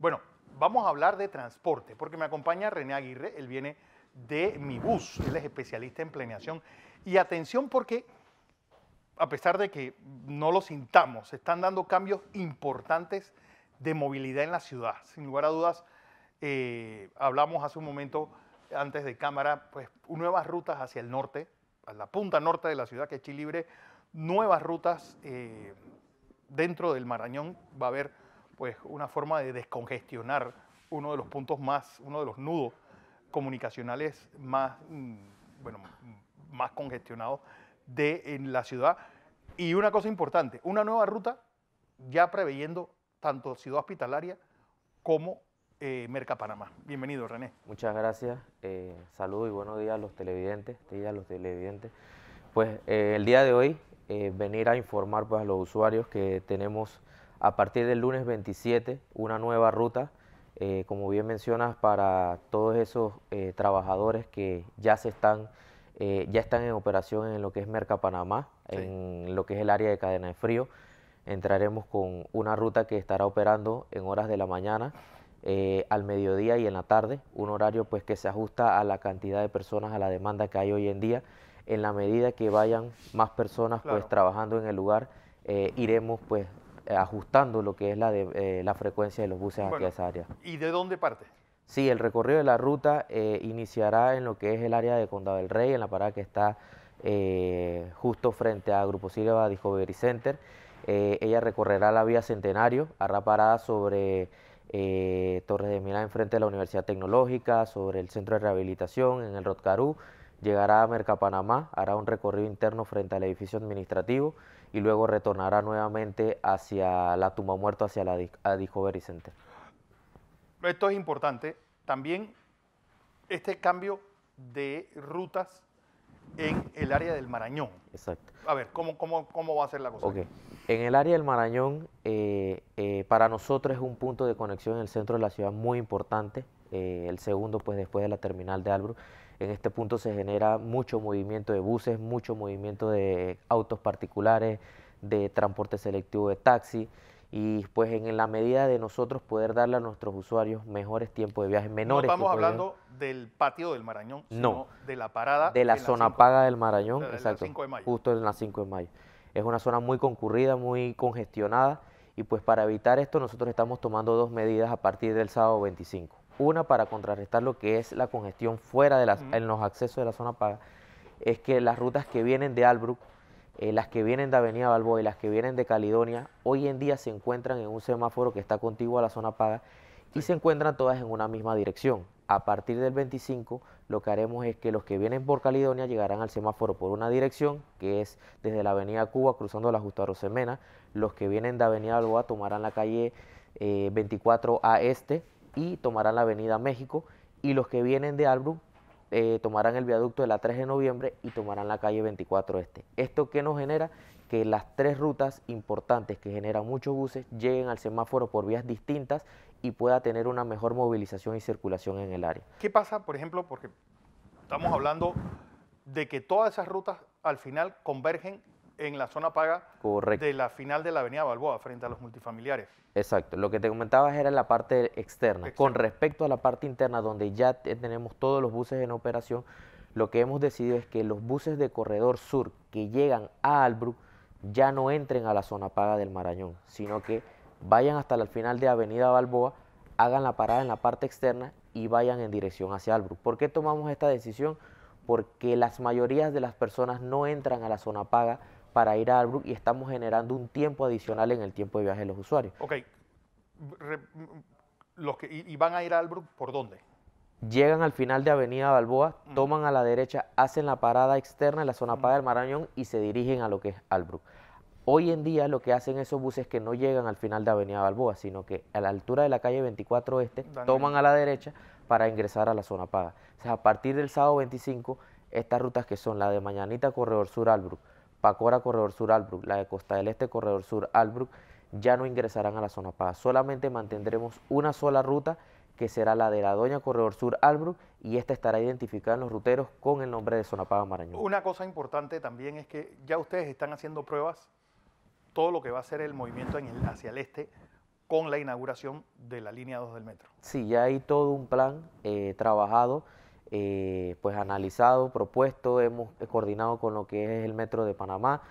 Bueno, vamos a hablar de transporte, porque me acompaña René Aguirre, él viene de Mi Bus, él es especialista en planeación. Y atención porque, a pesar de que no lo sintamos, se están dando cambios importantes de movilidad en la ciudad. Sin lugar a dudas, eh, hablamos hace un momento, antes de cámara, pues nuevas rutas hacia el norte, a la punta norte de la ciudad, que es Chilibre, nuevas rutas eh, dentro del Marañón, va a haber pues una forma de descongestionar uno de los puntos más, uno de los nudos comunicacionales más, mm, bueno, mm, más congestionados de en la ciudad. Y una cosa importante, una nueva ruta ya preveyendo tanto ciudad hospitalaria como eh, Merca Panamá. Bienvenido, René. Muchas gracias. Eh, saludos y buenos días a los televidentes, a los televidentes. Pues eh, el día de hoy eh, venir a informar pues, a los usuarios que tenemos a partir del lunes 27, una nueva ruta, eh, como bien mencionas, para todos esos eh, trabajadores que ya se están, eh, ya están en operación en lo que es Merca Panamá, en lo que es el área de cadena de frío. Entraremos con una ruta que estará operando en horas de la mañana, al mediodía y en la tarde, un horario pues que se ajusta a la cantidad de personas, a la demanda que hay hoy en día. En la medida que vayan más personas pues trabajando en el lugar, iremos pues eh, ajustando lo que es la, eh, la frecuencia de los buses aquí hacia esa área. ¿Y de dónde parte? Sí, el recorrido de la ruta eh, iniciará en lo que es el área de Condado del Rey, en la parada que está justo frente a Grupo Silva Discovery Center. ella recorrerá la vía Centenario, hará parada sobre Torres de Milán, frente de la Universidad Tecnológica, sobre el Centro de Rehabilitación, en el Rotcarú. Llegará a Panamá, hará un recorrido interno frente al edificio administrativo y luego retornará nuevamente hacia la tumba muerta, hacia la Discovery Center. Esto es importante. También este cambio de rutas en el área del Marañón. Exacto. A ver, ¿cómo, cómo, cómo va a ser la cosa? Okay. En el área del Marañón, eh, eh, para nosotros es un punto de conexión en el centro de la ciudad muy importante, eh, el segundo pues después de la terminal de Albro. En este punto se genera mucho movimiento de buses, mucho movimiento de autos particulares, de transporte selectivo de taxi y pues en la medida de nosotros poder darle a nuestros usuarios mejores tiempos de viaje, menores. No estamos hablando del patio del Marañón, no, de la parada. De la zona paga del Marañón, exacto, justo en la 5 de mayo. Es una zona muy concurrida, muy congestionada y pues para evitar esto nosotros estamos tomando dos medidas a partir del sábado 25. Una para contrarrestar lo que es la congestión fuera de las, en los accesos de la zona paga, es que las rutas que vienen de Albrook eh, las que vienen de Avenida Balboa y las que vienen de Caledonia, hoy en día se encuentran en un semáforo que está contiguo a la zona paga y se encuentran todas en una misma dirección. A partir del 25, lo que haremos es que los que vienen por Caledonia llegarán al semáforo por una dirección, que es desde la Avenida Cuba cruzando la Justa Rosemena. Los que vienen de Avenida Balboa tomarán la calle 24A eh, Este y tomarán la Avenida México. Y los que vienen de Albrook eh, tomarán el viaducto de la 3 de noviembre y tomarán la calle 24 Este. ¿Esto que nos genera? Que las tres rutas importantes que generan muchos buses lleguen al semáforo por vías distintas y pueda tener una mejor movilización y circulación en el área. ¿Qué pasa, por ejemplo, porque estamos hablando de que todas esas rutas al final convergen en la zona paga de la final de la Avenida Balboa frente a los multifamiliares. Exacto, lo que te comentabas era la parte externa. Con respecto a la parte interna, donde ya tenemos todos los buses en operación, lo que hemos decidido es que los buses de corredor sur que llegan a Albrook ya no entren a la zona paga del Marañón, sino que vayan hasta el final de Avenida Balboa, hagan la parada en la parte externa y vayan en dirección hacia Albrook. ¿Por qué tomamos esta decisión? Porque las mayorías de las personas no entran a la zona paga para ir a Albrook y estamos generando un tiempo adicional en el tiempo de viaje de los usuarios. Ok. los que, y, van a ir a Albrook por dónde? Llegan al final de Avenida Balboa, mm. toman a la derecha, hacen la parada externa en la zona mm. paga del Marañón y se dirigen a lo que es Albrook. Hoy en día lo que hacen esos buses es que no llegan al final de Avenida Balboa, sino que a la altura de la calle 24 Este toman a la derecha para ingresar a la zona paga. O sea, a partir del sábado 25, estas rutas que son la de Mañanita Corredor Sur Albrook, Pacora Corredor Sur Albrook, la de Costa del Este Corredor Sur Albrook, ya no ingresarán a la zona paga. Solamente mantendremos una sola ruta que será la de la Doña Corredor Sur Albrook y esta estará identificada en los ruteros con el nombre de Zona Paga Marañón. Una cosa importante también es que ya ustedes están haciendo pruebas, todo lo que va a ser el movimiento hacia el este con la inauguración de la línea 2 del metro. Sí, ya hay todo un plan eh, trabajado eh, pues analizado, propuesto, hemos eh, coordinado con lo que es el Metro de Panamá,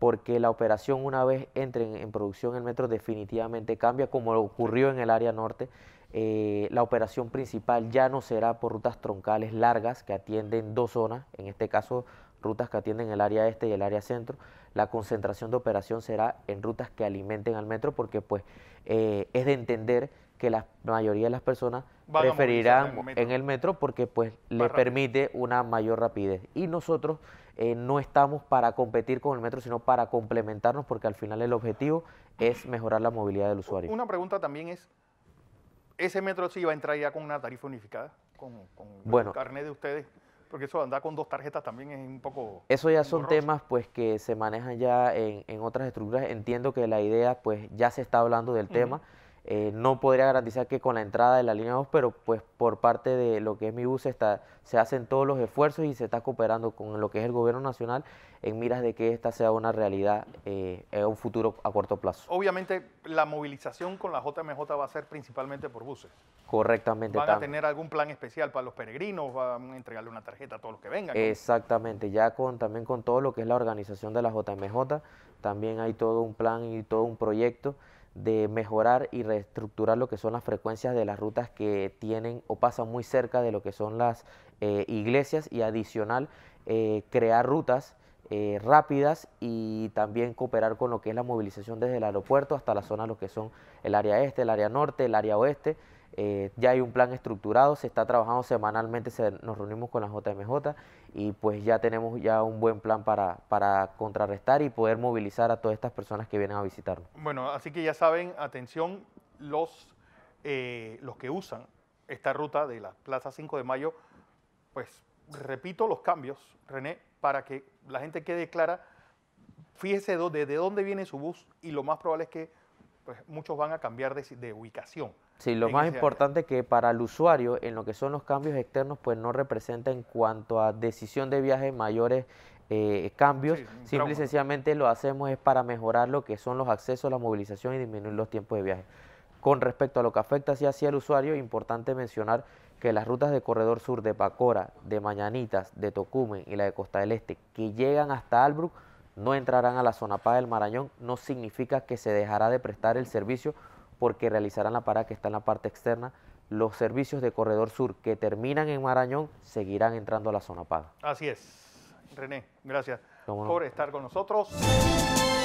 porque la operación una vez entre en, producción el metro definitivamente cambia, como ocurrió en el área norte. Eh, la operación principal ya no será por rutas troncales largas que atienden dos zonas, en este caso rutas que atienden el área este y el área centro. La concentración de operación será en rutas que alimenten al metro porque pues es de entender que la mayoría de las personas preferirán en el, metro porque pues les permite una mayor rapidez. Y nosotros eh, no estamos para competir con el metro, sino para complementarnos porque al final el objetivo es mejorar la movilidad del usuario. Una pregunta también es, ¿ese metro sí va a entrar ya con una tarifa unificada? Con, el carnet de ustedes porque eso anda con dos tarjetas también es un poco... Eso ya son temas pues que se manejan ya en, otras estructuras. Entiendo que la idea pues ya se está hablando del tema. Eh, no podría garantizar que con la entrada de la línea 2, pero pues por parte de lo que es mi bus está, se hacen todos los esfuerzos y se está cooperando con lo que es el gobierno nacional en miras de que esta sea una realidad eh, un futuro a corto plazo. Obviamente la movilización con la JMJ va a ser principalmente por buses. Correctamente. ¿Van a tener algún plan especial para los peregrinos? ¿Van a entregarle una tarjeta a todos los que vengan? Exactamente, ya con también con todo lo que es la organización de la JMJ, también hay todo un plan y todo un proyecto de mejorar y reestructurar lo que son las frecuencias de las rutas que tienen o pasan muy cerca de lo que son las eh, iglesias y adicional eh, crear rutas eh, rápidas y también cooperar con lo que es la movilización desde el aeropuerto hasta la zona lo que son el área este, el área norte, el área oeste eh, ya hay un plan estructurado, se está trabajando semanalmente, nos reunimos con la JMJ y pues ya tenemos ya un buen plan para, contrarrestar y poder movilizar a todas estas personas que vienen a visitarnos. Bueno, así que ya saben, atención, los, eh, que usan esta ruta de la Plaza 5 de Mayo, pues repito los cambios, René, para que la gente quede clara, fíjese de dónde viene su bus y lo más probable es que pues, muchos van a cambiar de ubicación. Sí, lo más importante que para el usuario, en lo que son los cambios externos, pues no representa en cuanto a decisión de viaje mayores eh, cambios. Simplemente Simple y sencillamente lo hacemos es para mejorar lo que son los accesos, la movilización y disminuir los tiempos de viaje. Con respecto a lo que afecta hacia, hacia el usuario, importante mencionar que las rutas de Corredor Sur de Pacora, de Mañanitas, de Tocumen y la de Costa del Este, que llegan hasta Albrook, no entrarán a la zona Paz del Marañón, no significa que se dejará de prestar el servicio porque realizarán la parada que está en la parte externa. Los servicios de Corredor Sur que terminan en Marañón seguirán entrando a la zona paga. Así es. René, gracias por estar con nosotros.